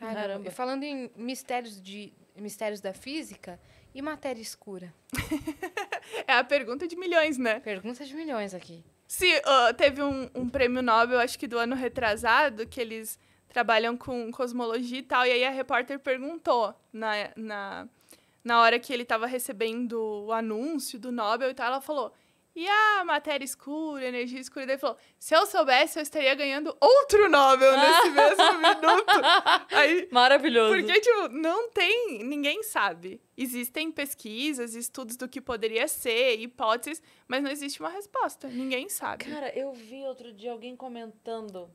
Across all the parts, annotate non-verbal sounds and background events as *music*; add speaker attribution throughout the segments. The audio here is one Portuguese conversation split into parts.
Speaker 1: Caramba. Caramba. Falando em mistérios, de, mistérios da física e matéria escura.
Speaker 2: *laughs* é a pergunta de milhões, né? Pergunta de milhões aqui. Se uh, teve um, um prêmio Nobel, acho que do ano retrasado, que eles trabalham com cosmologia e tal. E aí a repórter perguntou na, na, na hora que ele estava recebendo o anúncio do Nobel e tal, ela falou: e a matéria escura, energia escura, daí falou: se eu soubesse, eu estaria ganhando outro Nobel nesse
Speaker 3: *laughs* mesmo minuto. Aí, Maravilhoso. Porque,
Speaker 2: tipo, não tem, ninguém sabe. Existem pesquisas, estudos do que poderia ser, hipóteses, mas não existe uma resposta. Ninguém
Speaker 3: sabe. Cara, eu vi outro dia alguém comentando.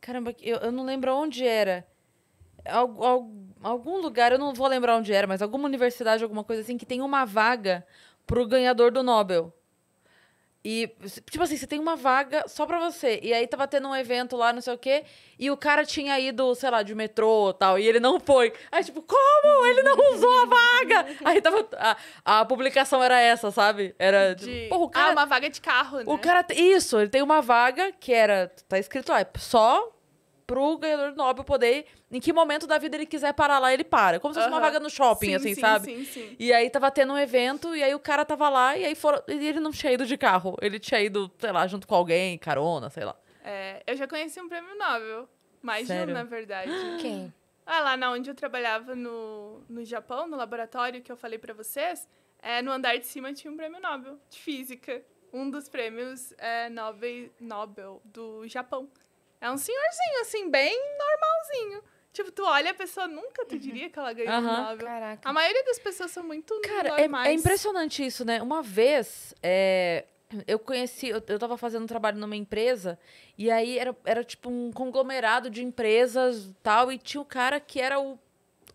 Speaker 3: Caramba, eu, eu não lembro onde era. Alg, algum lugar, eu não vou lembrar onde era, mas alguma universidade, alguma coisa assim, que tem uma vaga pro ganhador do Nobel. E, tipo assim, você tem uma vaga só pra você. E aí tava tendo um evento lá, não sei o quê, e o cara tinha ido, sei lá, de metrô e tal, e ele não foi. Aí, tipo, como? Ele não usou a vaga! Aí tava. A, a publicação era essa, sabe? Era. Tipo, de... Porra, o ah, cara. Ah, uma vaga de carro, né? O cara. Isso, ele tem uma vaga que era. Tá escrito lá, é só pro ganhador do Nobel poder, em que momento da vida ele quiser parar lá, ele para. Como se fosse uhum. uma vaga no shopping, sim, assim, sim, sabe? Sim, sim. E aí tava tendo um evento, e aí o cara tava lá, e aí foram. E ele não tinha ido de carro. Ele tinha ido, sei lá, junto com alguém, carona, sei lá.
Speaker 2: É, eu já conheci um prêmio Nobel. Mais de um, na verdade. Quem? Ah, lá na onde eu trabalhava no, no Japão, no laboratório que eu falei para vocês, é, no andar de cima tinha um prêmio Nobel de física. Um dos prêmios é, Nobel, Nobel do Japão. É um senhorzinho, assim, bem normalzinho. Tipo, tu olha a pessoa, nunca tu uhum. diria que ela ganhou uhum. um Nobel. Caraca. A maioria das pessoas são muito
Speaker 3: Cara, é, normais. É, é impressionante isso, né? Uma vez, é, eu conheci... Eu, eu tava fazendo um trabalho numa empresa, e aí era, era tipo um conglomerado de empresas tal, e tinha o cara que era o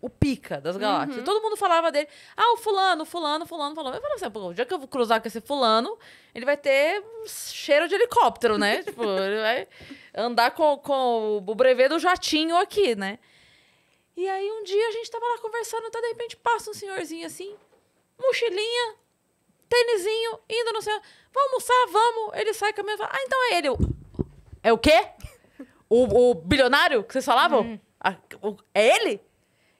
Speaker 3: o pica das uhum. galáxias. Uhum. Todo mundo falava dele. Ah, o fulano, fulano, fulano, fulano. Eu falava assim, ah, pô, o dia que eu vou cruzar com esse fulano, ele vai ter cheiro de helicóptero, né? *laughs* tipo, ele vai andar com, com o brevet do jatinho aqui, né? E aí um dia a gente tava lá conversando, até tá, de repente passa um senhorzinho assim, mochilinha, tênisinho, indo no céu. Vamos almoçar, vamos. Ele sai a minha fala, ah, então é ele. Eu, é o quê? O, o bilionário que vocês falavam? Uhum. A, o, é ele?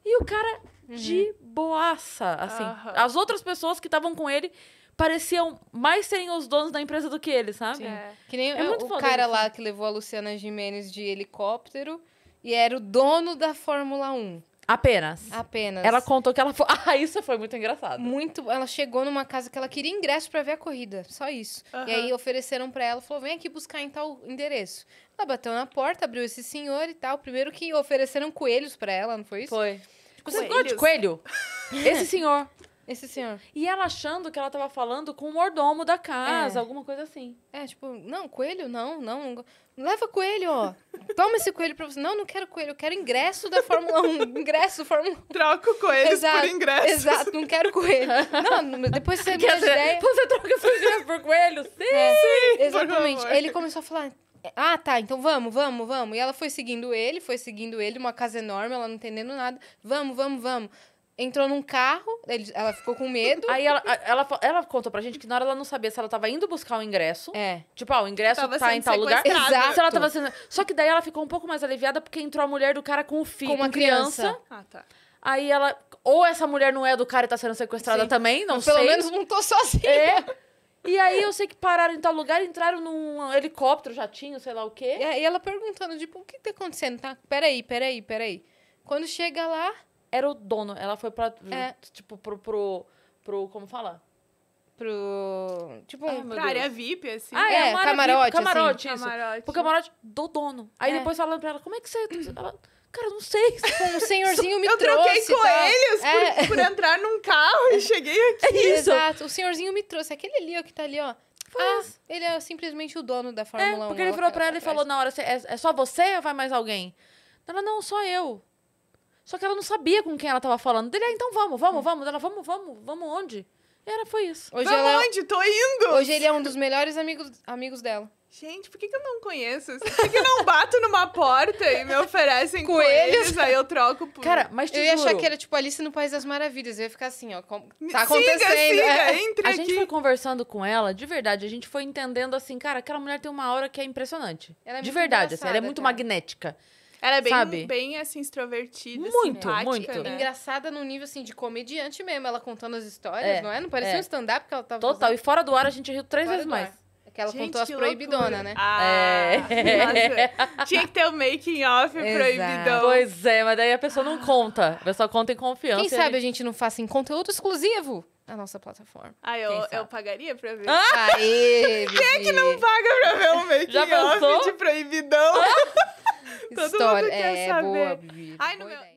Speaker 3: E o cara uhum. de boaça, assim. Uhum. As outras pessoas que estavam com ele pareciam mais serem os donos da empresa do que ele, sabe? É. Que nem é eu, o cara isso. lá
Speaker 1: que levou a Luciana Jimenez de helicóptero e era o dono da Fórmula 1. Apenas. Apenas. Ela contou que ela foi. *laughs* Ah, isso foi muito engraçado. Muito. Ela chegou numa casa que ela queria ingresso para ver a corrida, só isso. Uhum. E aí ofereceram para ela, falou: vem aqui buscar em tal endereço. Ela bateu na porta, abriu esse senhor e tal. Primeiro que ofereceram coelhos para ela, não foi isso? Foi. Você gosta de coelho? *laughs* Esse senhor. Esse senhor. E ela achando que ela tava falando com o mordomo da casa, é. alguma coisa assim. É, tipo, não, coelho, não, não. não leva coelho, ó. Toma esse coelho pra você. Não, não quero coelho, eu quero ingresso da Fórmula 1. *laughs* Ingresso, Fórmula 1. Troca coelho por ingresso. Exato, não quero coelho. Não, *laughs* depois você me ideia... Você troca seu ingressos por coelho? Sim, é, sim Exatamente. Ele começou a falar, ah, tá, então vamos, vamos, vamos. E ela foi seguindo ele, foi seguindo ele, uma casa enorme, ela não entendendo nada. Vamos, vamos, vamos. Entrou num carro, ele, ela ficou com medo.
Speaker 3: Aí ela, ela, ela contou pra gente que na hora ela não sabia se ela tava indo buscar o ingresso. É. Tipo, ah, o ingresso tá em tal lugar. Exato. Se ela tava sendo... Só que daí ela ficou um pouco mais aliviada porque entrou a mulher do cara com o filho. Com uma criança. criança. Ah, tá. Aí ela. Ou essa mulher não é do cara e tá sendo sequestrada Sim. também, não Mas sei. Pelo menos não tô sozinha. É. E aí eu sei que pararam em tal lugar, entraram num helicóptero, já tinha sei lá o quê. E ela perguntando, tipo, o que tá acontecendo? Tá? Peraí, peraí, peraí. Quando chega lá. Era o dono. Ela foi pra. É. Tipo, pro, pro. pro. Como fala? pro. Tipo, Ai, pra área VIP, assim. Ah, é, é camarote. VIP, camarote, assim. isso. Camarote. Pro camarote do dono. Aí é. depois falando pra ela, como é que você. Tá? *clears throat* Ela, Cara, não sei.
Speaker 1: Um *laughs* senhorzinho *laughs* me eu trouxe. Eu troquei coelhos por, é... por,
Speaker 2: entrar num
Speaker 1: carro e
Speaker 2: cheguei *laughs* aqui. É isso. Exato.
Speaker 1: O senhorzinho me trouxe. Aquele ali, ó, que tá ali, ó. Ah, ele é simplesmente o dono da é, Fórmula é, porque 1. Porque ele virou pra ela e falou na hora: é, é, só você ou vai mais alguém? Ela,
Speaker 3: não, só eu. Só que ela não sabia com quem ela tava falando. Ele, ah, então vamos, vamos, hum. vamos. Ela, vamos, vamos,
Speaker 1: vamos onde? Era, foi isso. Hoje pra ela, é onde? Tô indo! Hoje ele é um dos melhores amigos, amigos dela. Gente, por que, que eu não conheço? Por
Speaker 2: que, eu não bato numa porta e me oferecem *laughs*
Speaker 1: coelhos? coelhos aí eu
Speaker 3: troco por. Cara, mas te Eu ia achar que
Speaker 1: era tipo Alice no País das Maravilhas. Eu ia ficar assim, ó. Com... Tá acontecendo. Siga, siga, é. entre
Speaker 3: a aqui. gente foi conversando com ela, de verdade. A gente foi entendendo assim, cara, aquela mulher tem uma aura que é impressionante. Ela é de verdade, assim, ela é muito cara. magnética. Ela é bem, sabe?
Speaker 1: bem assim, extrovertida, muito, muito. Né? Engraçada no nível, assim, de comediante mesmo, ela contando as histórias, é, não é? Não parecia é. um stand-up que ela tava Total, e
Speaker 3: fora do ar a gente riu três fora vezes mais. Ar. É que ela Gente, contou as proibidonas, né? Ah, ah, é. Nossa. Tinha que ter o um making off proibidão. Pois é, mas daí a pessoa não conta. A pessoa conta em confiança. Quem sabe a gente, a gente
Speaker 1: não faça em conteúdo exclusivo na nossa plataforma. Ah, eu, eu
Speaker 2: pagaria pra ver. Ah!
Speaker 1: Aê, Quem é que não paga pra ver um making Já off de proibidão? Ah!
Speaker 2: *laughs* Todo História, mundo quer é, é saber. Boa, Bibi. Ai, no meu...